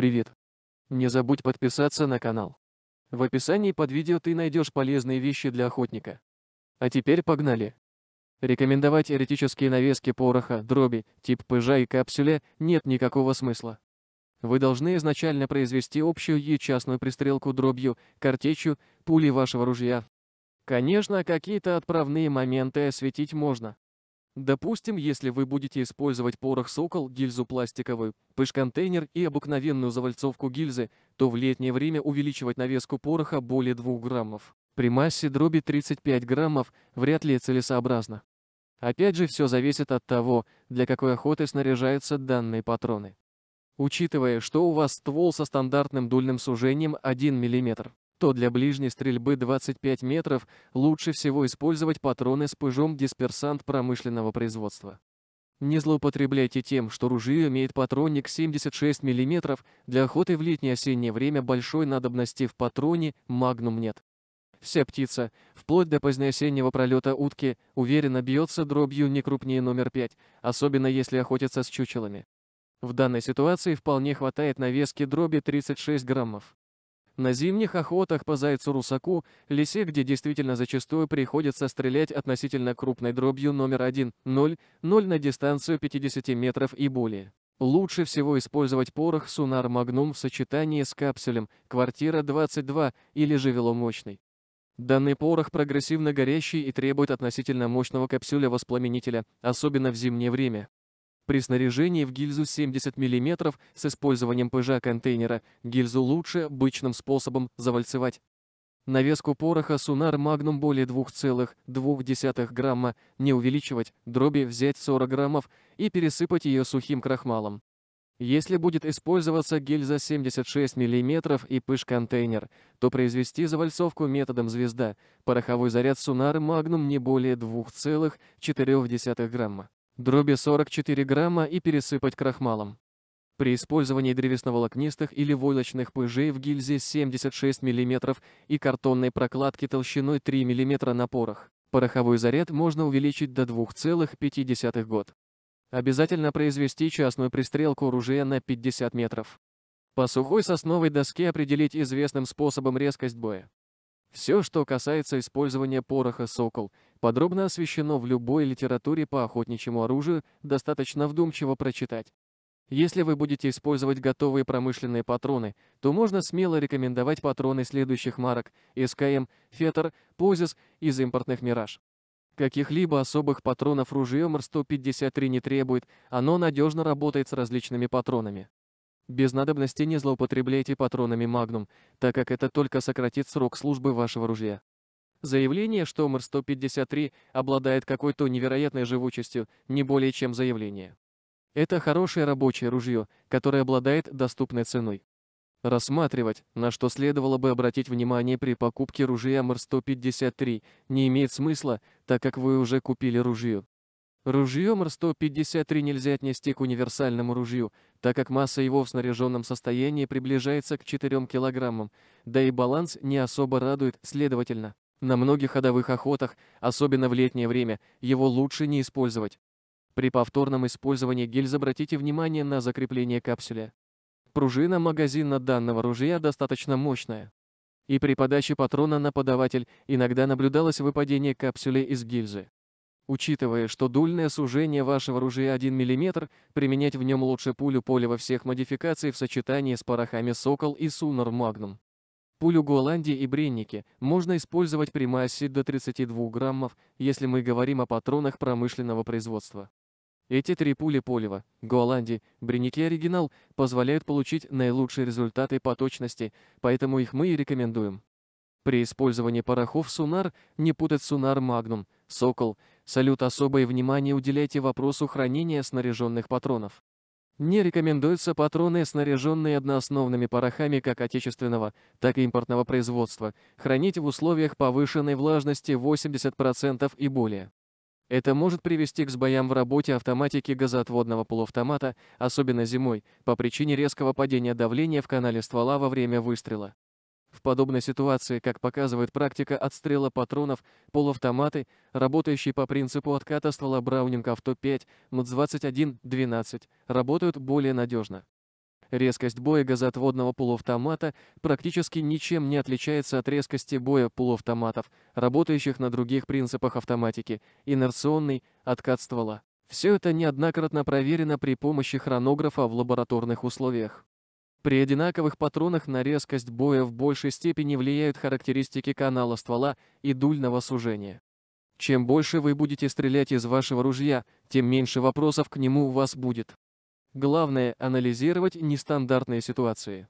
Привет! Не забудь подписаться на канал. В описании под видео ты найдешь полезные вещи для охотника. А теперь погнали! Рекомендовать эротические навески пороха, дроби, тип пыжа и капсюля нет никакого смысла. Вы должны изначально произвести общую и частную пристрелку дробью, картечью, пулей вашего ружья. Конечно, какие-то отправные моменты осветить можно. Допустим, если вы будете использовать порох «Сокол», гильзу пластиковую, пыш-контейнер и обыкновенную завальцовку гильзы, то в летнее время увеличивать навеску пороха более 2 граммов. При массе дроби 35 граммов вряд ли целесообразно. Опять же, все зависит от того, для какой охоты снаряжаются данные патроны. Учитывая, что у вас ствол со стандартным дульным сужением 1 мм, то для ближней стрельбы 25 метров лучше всего использовать патроны с пыжом дисперсант промышленного производства. Не злоупотребляйте тем, что ружье имеет патронник 76 мм, для охоты в летнее-осеннее время большой надобности в патроне магнум нет. Вся птица, вплоть до позднеосеннего пролета утки, уверенно бьется дробью не крупнее номер 5, особенно если охотится с чучелами. В данной ситуации вполне хватает навески дроби 36 граммов. На зимних охотах по зайцу-русаку, лесе, где действительно зачастую приходится стрелять относительно крупной дробью номер 1, 0, 0 на дистанцию 50 метров и более. Лучше всего использовать порох Сунар Магнум в сочетании с капсулем «Квартира 22» или же веломощный. Данный порох прогрессивно горящий и требует относительно мощного капсюля воспламенителя, особенно в зимнее время. При снаряжении в гильзу 70 мм с использованием пыжа контейнера гильзу лучше обычным способом завальцевать. Навеску пороха Сунар Магнум более 2,2 грамма не увеличивать, дроби взять 40 граммов и пересыпать ее сухим крахмалом. Если будет использоваться гильза 76 мм и пыш-контейнер, то произвести завальцовку методом звезда, пороховой заряд Сунар Магнум не более 2,4 грамма дроби 44 грамма и пересыпать крахмалом. При использовании древесноволокнистых или войлочных пыжей в гильзе 76 мм и картонной прокладки толщиной 3 мм на порох, пороховой заряд можно увеличить до 2,5 год. Обязательно произвести частную пристрелку оружия на 50 метров. По сухой сосновой доске определить известным способом резкость боя. Все, что касается использования пороха «Сокол», подробно освещено в любой литературе по охотничьему оружию, достаточно вдумчиво прочитать. Если вы будете использовать готовые промышленные патроны, то можно смело рекомендовать патроны следующих марок СКМ, Фетер, Позис из импортных «Мираж». Каких-либо особых патронов ружье МР-153 не требует, оно надежно работает с различными патронами. Без надобности не злоупотребляйте патронами «Магнум», так как это только сократит срок службы вашего ружья. Заявление, что МР-153 обладает какой-то невероятной живучестью, не более чем заявление. Это хорошее рабочее ружье, которое обладает доступной ценой. Рассматривать, на что следовало бы обратить внимание при покупке ружья МР-153, не имеет смысла, так как вы уже купили ружье. Ружье МР-153 нельзя отнести к универсальному ружью, так как масса его в снаряженном состоянии приближается к 4 килограммам, да и баланс не особо радует, следовательно. На многих ходовых охотах, особенно в летнее время, его лучше не использовать. При повторном использовании гильз обратите внимание на закрепление капсуля. Пружина магазина данного ружья достаточно мощная. И при подаче патрона на подаватель иногда наблюдалось выпадение капсуля из гильзы. Учитывая, что дульное сужение вашего ружья 1 мм, применять в нем лучше пулю полева всех модификаций в сочетании с порохами «Сокол» и «Сунар Магнум». Пулю Голландии и Бренники можно использовать при массе до 32 граммов, если мы говорим о патронах промышленного производства. Эти три пули Полева, Голландии, Бренники Оригинал позволяют получить наилучшие результаты по точности, поэтому их мы и рекомендуем. При использовании порохов Сунар не путать Сунар Магнум, Сокол, Салют особое внимание уделяйте вопросу хранения снаряженных патронов. Не рекомендуются патроны, снаряженные одноосновными порохами как отечественного, так и импортного производства, хранить в условиях повышенной влажности 80% и более. Это может привести к сбоям в работе автоматики газоотводного полуавтомата, особенно зимой, по причине резкого падения давления в канале ствола во время выстрела. В подобной ситуации, как показывает практика отстрела патронов, полуавтоматы, работающие по принципу отката ствола Браунинг Авто 5 МЦ-21-12, работают более надежно. Резкость боя газоотводного полуавтомата практически ничем не отличается от резкости боя полуавтоматов, работающих на других принципах автоматики, инерционный откат ствола. Все это неоднократно проверено при помощи хронографа в лабораторных условиях. При одинаковых патронах на резкость боя в большей степени влияют характеристики канала ствола и дульного сужения. Чем больше вы будете стрелять из вашего ружья, тем меньше вопросов к нему у вас будет. Главное – анализировать нестандартные ситуации.